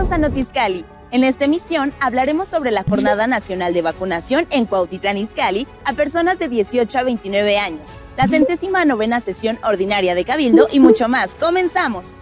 Bienvenidos En esta emisión hablaremos sobre la Jornada Nacional de Vacunación en Cuautitlán Izcalli a personas de 18 a 29 años, la centésima novena sesión ordinaria de Cabildo y mucho más. ¡Comenzamos!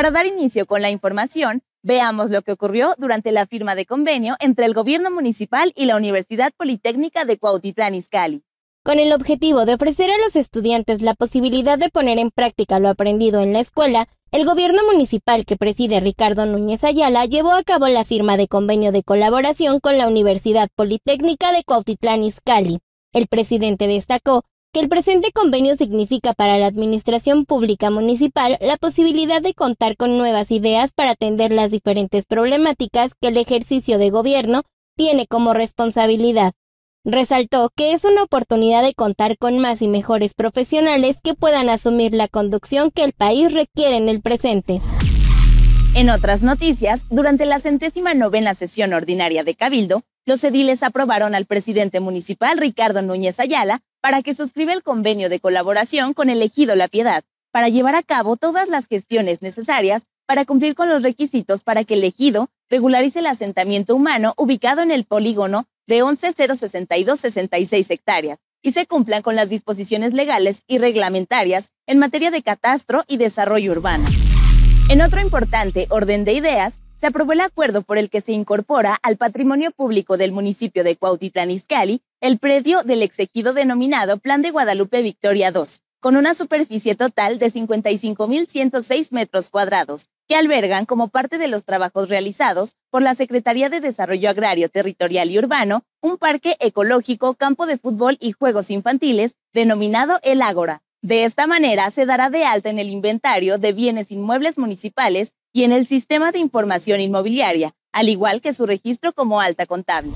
Para dar inicio con la información, veamos lo que ocurrió durante la firma de convenio entre el gobierno municipal y la Universidad Politécnica de Cuautitlán Izcalli. Con el objetivo de ofrecer a los estudiantes la posibilidad de poner en práctica lo aprendido en la escuela, el gobierno municipal que preside Ricardo Núñez Ayala llevó a cabo la firma de convenio de colaboración con la Universidad Politécnica de Cuautitlán Izcalli. El presidente destacó que el presente convenio significa para la Administración Pública Municipal la posibilidad de contar con nuevas ideas para atender las diferentes problemáticas que el ejercicio de gobierno tiene como responsabilidad. Resaltó que es una oportunidad de contar con más y mejores profesionales que puedan asumir la conducción que el país requiere en el presente. En otras noticias, durante la centésima novena sesión ordinaria de Cabildo, los ediles aprobaron al presidente municipal Ricardo Núñez Ayala para que suscriba el convenio de colaboración con el Ejido La Piedad, para llevar a cabo todas las gestiones necesarias para cumplir con los requisitos para que el Ejido regularice el asentamiento humano ubicado en el polígono de 11.062.66 hectáreas y se cumplan con las disposiciones legales y reglamentarias en materia de catastro y desarrollo urbano. En otro importante orden de ideas, se aprobó el acuerdo por el que se incorpora al patrimonio público del municipio de Cuautitlán Izcalli el predio del exegido denominado Plan de Guadalupe Victoria II, con una superficie total de 55.106 metros cuadrados, que albergan como parte de los trabajos realizados por la Secretaría de Desarrollo Agrario Territorial y Urbano un parque ecológico, campo de fútbol y juegos infantiles denominado El Ágora. De esta manera se dará de alta en el inventario de bienes inmuebles municipales y en el Sistema de Información Inmobiliaria, al igual que su registro como alta contable.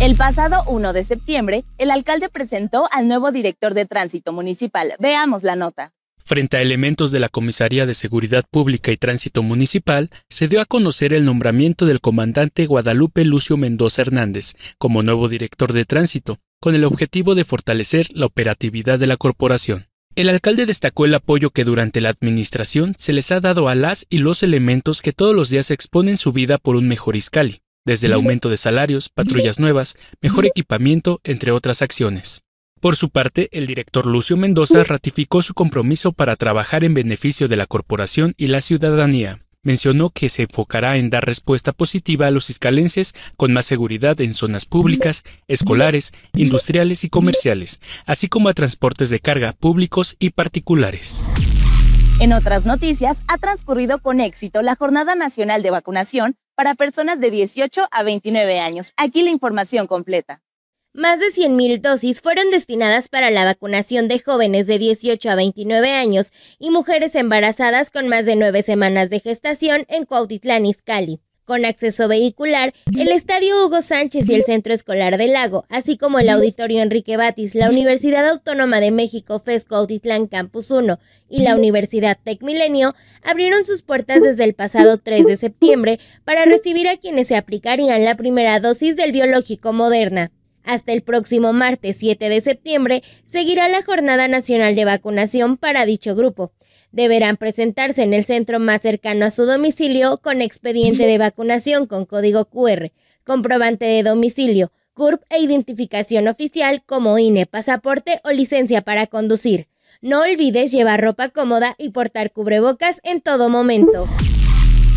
El pasado 1 de septiembre, el alcalde presentó al nuevo director de tránsito municipal. Veamos la nota. Frente a elementos de la Comisaría de Seguridad Pública y Tránsito Municipal, se dio a conocer el nombramiento del comandante Guadalupe Lucio Mendoza Hernández como nuevo director de tránsito, con el objetivo de fortalecer la operatividad de la corporación. El alcalde destacó el apoyo que durante la administración se les ha dado a las y los elementos que todos los días exponen su vida por un mejor Iscali, desde el aumento de salarios, patrullas nuevas, mejor equipamiento, entre otras acciones. Por su parte, el director Lucio Mendoza ratificó su compromiso para trabajar en beneficio de la corporación y la ciudadanía mencionó que se enfocará en dar respuesta positiva a los iscalenses con más seguridad en zonas públicas, escolares, industriales y comerciales, así como a transportes de carga públicos y particulares. En otras noticias, ha transcurrido con éxito la Jornada Nacional de Vacunación para personas de 18 a 29 años. Aquí la información completa. Más de 100.000 dosis fueron destinadas para la vacunación de jóvenes de 18 a 29 años y mujeres embarazadas con más de nueve semanas de gestación en Cuautitlán, Izcalli. Con acceso vehicular, el Estadio Hugo Sánchez y el Centro Escolar del Lago, así como el Auditorio Enrique Batis, la Universidad Autónoma de México FES Cuautitlán Campus 1 y la Universidad Tecmilenio abrieron sus puertas desde el pasado 3 de septiembre para recibir a quienes se aplicarían la primera dosis del biológico Moderna. Hasta el próximo martes 7 de septiembre seguirá la Jornada Nacional de Vacunación para dicho grupo. Deberán presentarse en el centro más cercano a su domicilio con expediente de vacunación con código QR, comprobante de domicilio, CURP e identificación oficial como INE, pasaporte o licencia para conducir. No olvides llevar ropa cómoda y portar cubrebocas en todo momento.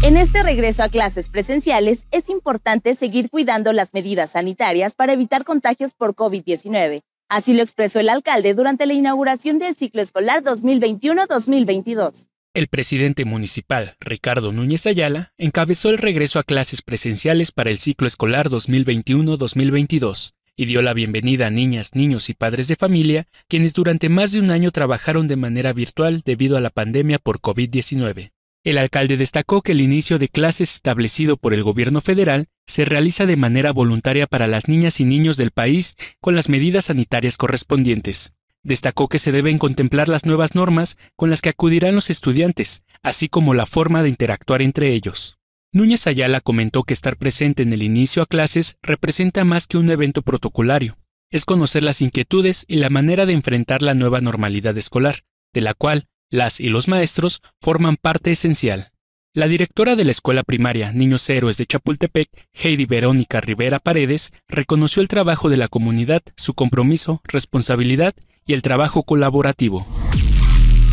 En este regreso a clases presenciales es importante seguir cuidando las medidas sanitarias para evitar contagios por COVID-19. Así lo expresó el alcalde durante la inauguración del ciclo escolar 2021-2022. El presidente municipal, Ricardo Núñez Ayala, encabezó el regreso a clases presenciales para el ciclo escolar 2021-2022 y dio la bienvenida a niñas, niños y padres de familia, quienes durante más de un año trabajaron de manera virtual debido a la pandemia por COVID-19. El alcalde destacó que el inicio de clases establecido por el gobierno federal se realiza de manera voluntaria para las niñas y niños del país con las medidas sanitarias correspondientes. Destacó que se deben contemplar las nuevas normas con las que acudirán los estudiantes, así como la forma de interactuar entre ellos. Núñez Ayala comentó que estar presente en el inicio a clases representa más que un evento protocolario, es conocer las inquietudes y la manera de enfrentar la nueva normalidad escolar, de la cual las y los maestros forman parte esencial. La directora de la escuela primaria Niños Héroes de Chapultepec, Heidi Verónica Rivera Paredes, reconoció el trabajo de la comunidad, su compromiso, responsabilidad y el trabajo colaborativo.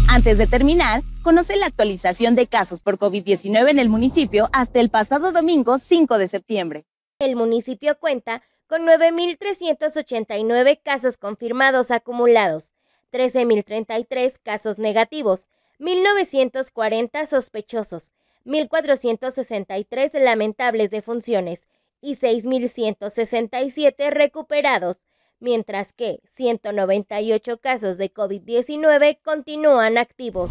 Antes de terminar, conoce la actualización de casos por COVID-19 en el municipio hasta el pasado domingo 5 de septiembre. El municipio cuenta con 9.389 casos confirmados acumulados, 13.033 casos negativos, 1.940 sospechosos, 1.463 lamentables defunciones y 6.167 recuperados, mientras que 198 casos de COVID-19 continúan activos.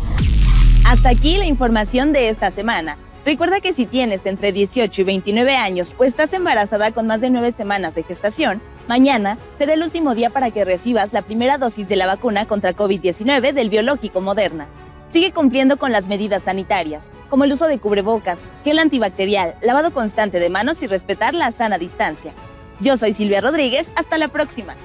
Hasta aquí la información de esta semana. Recuerda que si tienes entre 18 y 29 años o estás embarazada con más de 9 semanas de gestación, Mañana será el último día para que recibas la primera dosis de la vacuna contra COVID-19 del biológico Moderna. Sigue cumpliendo con las medidas sanitarias, como el uso de cubrebocas, gel antibacterial, lavado constante de manos y respetar la sana distancia. Yo soy Silvia Rodríguez, hasta la próxima.